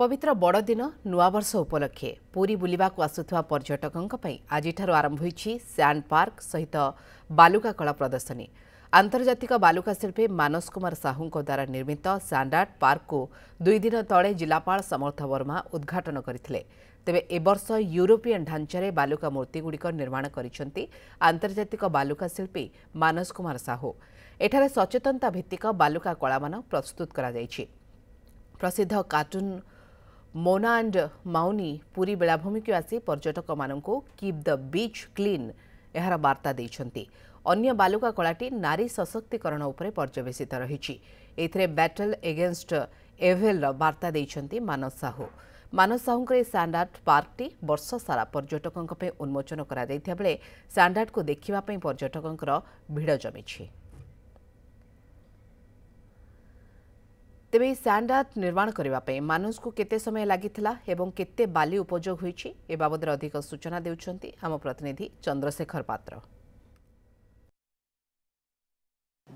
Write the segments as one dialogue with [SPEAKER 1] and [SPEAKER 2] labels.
[SPEAKER 1] ପବିତ୍ର ବଡ଼ଦିନ ନୂଆବର୍ଷ ଉପଲକ୍ଷେ ପୁରୀ ବୁଲିବାକୁ ଆସୁଥିବା ପର୍ଯ୍ୟଟକଙ୍କ ପାଇଁ ଆଜିଠାରୁ ଆରମ୍ଭ ହୋଇଛି ସ୍ୟାଣ୍ଡ ପାର୍କ ସହିତ ବାଲୁକା କଳା ପ୍ରଦର୍ଶନୀ ଆନ୍ତର୍ଜାତିକ ବାଲୁକା ଶିଳ୍ପୀ ମାନସ କୁମାର ସାହୁଙ୍କ ଦ୍ୱାରା ନିର୍ମିତ ସ୍ୟାଣ୍ଡାର୍ଡ ପାର୍କକୁ ଦୁଇଦିନ ତଳେ ଜିଲ୍ଲାପାଳ ସମର୍ଥ ବର୍ମା ଉଦ୍ଘାଟନ କରିଥିଲେ ତେବେ ଏବର୍ଷ ୟୁରୋପିଆନ୍ ଢାଞ୍ଚାରେ ବାଲୁକା ମୂର୍ତ୍ତିଗୁଡ଼ିକ ନିର୍ମାଣ କରିଛନ୍ତି ଆନ୍ତର୍ଜାତିକ ବାଲୁକା ଶିଳ୍ପୀ ମାନସ କୁମାର ସାହୁ ଏଠାରେ ସଚେତନତା ଭିତ୍ତିକ ବାଲୁକା କଳାମାନ ପ୍ରସ୍ତୁତ କରାଯାଇଛି ପ୍ରସିଦ୍ଧ କାର୍ଟୁନ୍ ମୋନା ଆଣ୍ଡ ମାଉନି ପୁରୀ ବେଳାଭୂମିକୁ ଆସି ପର୍ଯ୍ୟଟକମାନଙ୍କୁ କିପ୍ ଦ ବିଚ୍ କ୍ଲିନ୍ ଏହାର ବାର୍ତ୍ତା ଦେଇଛନ୍ତି ଅନ୍ୟ ବାଲୁକା କଳାଟି ନାରୀ ସଶକ୍ତିକରଣ ଉପରେ ପର୍ଯ୍ୟବେସିତ ରହିଛି ଏଥିରେ ବ୍ୟାଟଲ୍ ଏଗେନଷ୍ଟ ଏଭେଲ୍ର ବାର୍ତ୍ତା ଦେଇଛନ୍ତି ମାନସ ସାହୁ ମାନସ ସାହୁଙ୍କର ଏହି ସାଣ୍ଡାର୍ଟ ପାର୍କଟି ବର୍ଷ ସାରା ପର୍ଯ୍ୟଟକଙ୍କ ପାଇଁ ଉନ୍ମୋଚନ କରାଯାଇଥିବା ବେଳେ ସାଣ୍ଡାର୍ଟକୁ ଦେଖିବା ପାଇଁ ପର୍ଯ୍ୟଟକଙ୍କର ଭିଡ଼ ଜମିଛି ତେବେ ଏହି ସ୍ୟାଣ୍ଡ ଆର୍ଟ ନିର୍ମାଣ କରିବା ପାଇଁ ମାନୁଷଙ୍କୁ କେତେ ସମୟ ଲାଗିଥିଲା ଏବଂ କେତେ ବାଲି ଉପଯୋଗ ହୋଇଛି ଏ ବାବଦରେ ଅଧିକ ସୂଚନା ଦେଉଛନ୍ତି ଆମ ପ୍ରତିନିଧି ଚନ୍ଦ୍ରଶେଖର ପାତ୍ର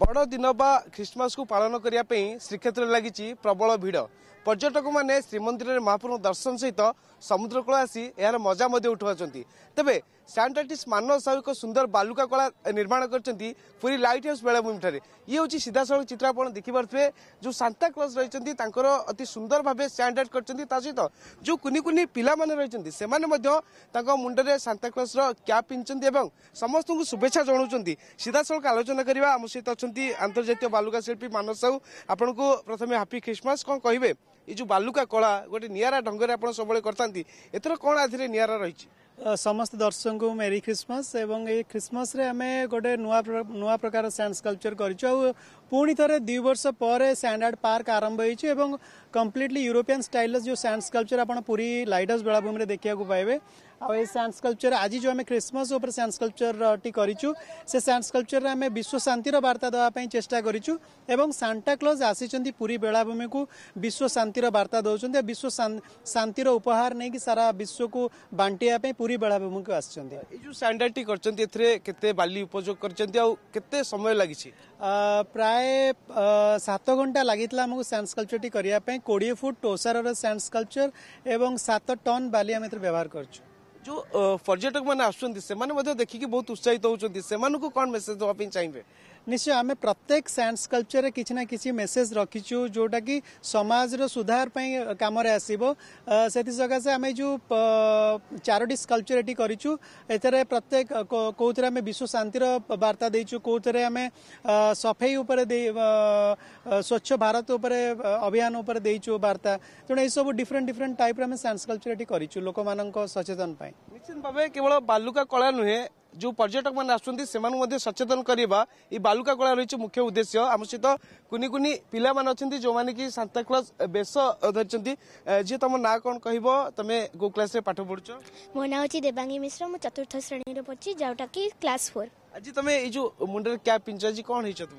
[SPEAKER 2] ବଡ଼ଦିନ ବା ଖ୍ରୀଷ୍ଟମାସକୁ ପାଳନ କରିବା ପାଇଁ ଶ୍ରୀକ୍ଷେତ୍ରରେ ଲାଗିଛି ପ୍ରବଳ ଭିଡ଼ ପର୍ଯ୍ୟଟକମାନେ ଶ୍ରୀମନ୍ଦିରରେ ମହାପ୍ରଭୁଙ୍କ ଦର୍ଶନ ସହିତ ସମୁଦ୍ରକୂଳ ଆସି ଏହାର ମଜା ମଧ୍ୟ ଉଠାଉଛନ୍ତି ତେବେ ସ୍ୟାଣ୍ଡ ଆର୍ଟିଷ୍ଟ ମାନବ ସାହୁ ଏକ ସୁନ୍ଦର ବାଲୁକା କଳା ନିର୍ମାଣ କରିଛନ୍ତି ପୁରୀ ଲାଇଟ୍ ହାଉସ୍ ବେଳାଭୂମିଠାରେ ଇଏ ହେଉଛି ସିଧାସଳଖ ଚିତ୍ର ଆପଣ ଦେଖିପାରୁଥିବେ ଯେଉଁ ସାନ୍ତାକ୍ଲସ୍ ରହିଛନ୍ତି ତାଙ୍କର ଅତି ସୁନ୍ଦର ଭାବେ ଷ୍ଟାଣ୍ଡ ଆର୍ଟ କରିଛନ୍ତି ତା ସହିତ ଯେଉଁ କୁନି କୁନି ପିଲାମାନେ ରହିଛନ୍ତି ସେମାନେ ମଧ୍ୟ ତାଙ୍କ ମୁଣ୍ଡରେ ସାନ୍ତାକ୍ଲସ୍ର କ୍ୟାପ୍ ପିନ୍ଧିଛନ୍ତି ଏବଂ ସମସ୍ତଙ୍କୁ ଶୁଭେଚ୍ଛା ଜଣାଉଛନ୍ତି ସିଧାସଳଖ ଆଲୋଚନା କରିବା ଆମ ସହିତ ଅଛନ୍ତି ଆନ୍ତର୍ଜାତୀୟ ବାଲୁକା ଶିଳ୍ପୀ ମାନବ ସାହୁ ଆପଣଙ୍କୁ ପ୍ରଥମେ ହାପି ଖ୍ରୀଷ୍ଟମାସ୍ କ'ଣ କହିବେ ଏ ଯେଉଁ ବାଲୁକା କଳା ଗୋଟେ ନିଆରା ଢଙ୍ଗରେ ଆପଣ ସବୁବେଳେ କରିଥାନ୍ତି ଏଥର କ'ଣ ଆଧିରେ ନିଆରା ରହିଛି ସମସ୍ତ ଦର୍ଶକଙ୍କୁ
[SPEAKER 3] ମେରି ଖ୍ରୀଷ୍ଟମାସ ଏବଂ ଏଇ ଖ୍ରୀଷ୍ଟମାସରେ ଆମେ ଗୋଟେ ନୂଆ ନୂଆ ପ୍ରକାର ସ୍ୟାଣ୍ଡ ସ୍କଲ୍ପଚର୍ କରିଛୁ ଆଉ ପୁଣି ଥରେ ଦୁଇ ବର୍ଷ ପରେ ସ୍ୟାଣ୍ଡାର୍ଡ ପାର୍କ ଆରମ୍ଭ ହେଇଛି ଏବଂ କମ୍ପ୍ଲିଟଲି ୟୁରୋପିଆନ୍ ଷ୍ଟାଇଲର ଯେଉଁ ସ୍ୟାଣ୍ଡ ସ୍କଲ୍ପଚର ଆପଣ ପୁରୀ ଲାଇଟ୍ ହାଉସ୍ ବେଳାଭୂମିରେ ଦେଖିବାକୁ ପାଇବେ ଆଉ ଏ ସ୍ୟାଣ୍ଡ ସ୍କଲ୍ପଚର ଆଜି ଯେଉଁ ଆମେ ଖ୍ରୀଷ୍ଟମାସ ଉପରେ ସ୍ୟାଣ୍ଡ ସ୍କଲ୍ପଚରଟି କରିଛୁ ସେ ସ୍ୟାଣ୍ଡ ସ୍କଲ୍ପଚରରେ ଆମେ ବିଶ୍ୱ ଶାନ୍ତିର ବାର୍ତ୍ତା ଦେବା ପାଇଁ ଚେଷ୍ଟା କରିଛୁ ଏବଂ ସାନ୍ଟାକ୍ଲଜ୍ ଆସିଛନ୍ତି ପୁରୀ ବେଳାଭୂମିକୁ ବିଶ୍ୱ ଶାନ୍ତିର ବାର୍ତ୍ତା ଦେଉଛନ୍ତି ଆଉ ବିଶ୍ୱ ଶାନ୍ତିର ଉପହାର ନେଇକି ସାରା ବିଶ୍ୱକୁ ବାଣ୍ଟିବା ପାଇଁ ପୁରୀ ବେଳାଭୂମିକୁ ଆସିଛନ୍ତି ଏ
[SPEAKER 2] ଯେଉଁ ସ୍ୟାଣ୍ଡାର୍ଡଟି କରିଛନ୍ତି ଏଥିରେ କେତେ ବାଲି ଉପଯୋଗ କରିଛନ୍ତି ଆଉ କେତେ ସମୟ ଲାଗିଛି ପ୍ରାୟ
[SPEAKER 3] ସାତ ଘଣ୍ଟା ଲାଗିଥିଲା ଆମକୁ ସ୍ୟାଣ୍ଡ ସ୍କଲ୍ପଚରଟି କରିବା ପାଇଁ କୋଡ଼ିଏ ଫୁଟ ଟୋସାରର ସ୍ୟାଣ୍ଡ ସ୍କଲ୍ପଚର ଏବଂ ସାତ ଟନ୍ ବାଲି ଆମେ ଏଥିରେ ବ୍ୟବହାର କରିଛୁ
[SPEAKER 2] ଯେଉଁ ପର୍ଯ୍ୟଟକମାନେ ଆସୁଛନ୍ତି ସେମାନେ ମଧ୍ୟ ଦେଖିକି ବହୁତ ଉତ୍ସାହିତ ହେଉଛନ୍ତି ସେମାନଙ୍କୁ କ'ଣ ମେସେଜ ଦେବା ପାଇଁ ଚାହିଁବେ
[SPEAKER 3] निश्चय आम प्रत्येक सैंड स्कल्पचर किसी ना कि मेसेज रखीचु जोटा कि समाज सुधार कम आसो से सकाशे आम जो चारोट स्कल्पचर ये कर प्रत्येक कौ आम विश्व शांतिर बार्ता देचु कौ आम सफे स्वच्छ भारत उपर अभियान देचु बार्ता तेणु सब different different type sand sculpture ये करूँ सचेतन निश्चित
[SPEAKER 2] भाव केवल बालुका कला नुहे जो पर्यटक मैंने आसुँच से सचेतन करवा ये बालुका कला रही मुख्य उद्देश्य आम सहित कुनि कुनि पिला अच्छा जो मैंने कि सांताक्लज बेस धरी जी तुम ना कौन कह तुम गो क्लास पाठ पढ़ु
[SPEAKER 4] मो ना हूँ देवांगी मिश्र मुझे चतुर्थ श्रेणी पढ़ी जोटा कि क्लास फोर
[SPEAKER 2] आज तुम ये जो मुंडर क्या पिंच आज कौन हो तुम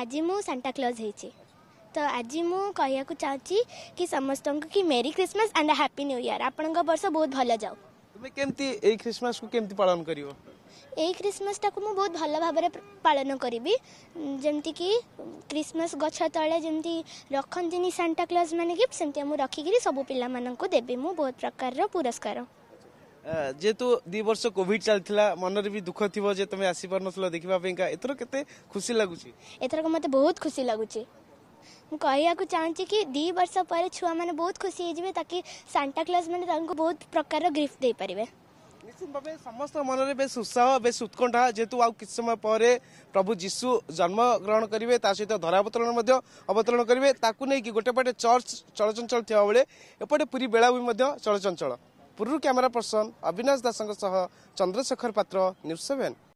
[SPEAKER 4] आज मुझे सांताक्लज हो ତ ଆଜି ମୁଁ କହିବାକୁ ଚାହୁଁଛି କି ସମସ୍ତଙ୍କୁ କି merry Christmas and happy new year ଆପଣଙ୍କ ବର୍ଷ ବହୁତ ଭଲ ଯାଉ
[SPEAKER 2] ତୁମେ କେମିତି ଏଇ କ୍ରିସମସ୍କୁ କେମିତି ପାଳନ କରିବ
[SPEAKER 4] ଏଇ କ୍ରିସମସ୍ଟାକୁ ମୁଁ ବହୁତ ଭଲ ଭାବରେ ପାଳନ କରିବି ଯେମିତିକି କ୍ରିସମସ୍ ଗଛ ତଳେ ଯେମିତି ରଖନ୍ତିନି ସାଣ୍ଟାକ୍ଲଜ୍ ମାନେ ଗିଫ୍ଟ ସେମିତି ମୁଁ ରଖିକିରି ସବୁ ପିଲାମାନଙ୍କୁ ଦେବି ମୁଁ ବହୁତ ପ୍ରକାରର ପୁରସ୍କାର
[SPEAKER 2] ଯେହେତୁ ଦୁଇ ବର୍ଷ କୋଭିଡ ଚାଲିଥିଲା ମନରେ ବି ଦୁଃଖ ଥିବ ଯେ ତମେ ଆସିପାରୁନଥିଲ ଦେଖିବା ପାଇଁକା ଏଥର କେତେ ଖୁସି ଲାଗୁଛି
[SPEAKER 4] ଏଥରକ ମତେ ବହୁତ ଖୁସି ଲାଗୁଛି ମୁଁ କହିବାକୁ ଚାହୁଁଛି କି ଦୁଇ ବର୍ଷ ପରେ ଛୁଆମାନେ ବହୁତ ଖୁସି ହେଇଯିବେ ତାକି ସାଣ୍ଟାକ୍ଲଜ୍ ମାନେ ତାଙ୍କୁ ବହୁତ ପ୍ରକାରର ଗିଫ୍ଟ ଦେଇପାରିବେ
[SPEAKER 2] ନିଶ୍ଚିତ ଭାବେ ସମସ୍ତ ମନରେ ବେଶ ଉତ୍ସାହ ବେଶ ଉତ୍କଣ୍ଠା ଯେହେତୁ ଆଉ କିଛି ସମୟ ପରେ ପ୍ରଭୁ ଯୀଶୁ ଜନ୍ମ ଗ୍ରହଣ କରିବେ ତା ସହିତ ଧରାବତରଣ ମଧ୍ୟ ଅବତରଣ କରିବେ ତାକୁ ନେଇକି ଗୋଟେ ପଟେ ଚର୍ଚ୍ଚ ଚଳଚଞ୍ଚଳ ଥିବା ବେଳେ ଏପଟେ ପୁରୀ ବେଳାଭୂମି ମଧ୍ୟ ଚଳଚଞ୍ଚଳ ପୁରୀରୁ କ୍ୟାମେରା ପର୍ସନ ଅବିନାଶ ଦାସଙ୍କ ସହ ଚନ୍ଦ୍ରଶେଖର ପାତ୍ର ନ୍ୟୁଜ୍ ସେଭେନ୍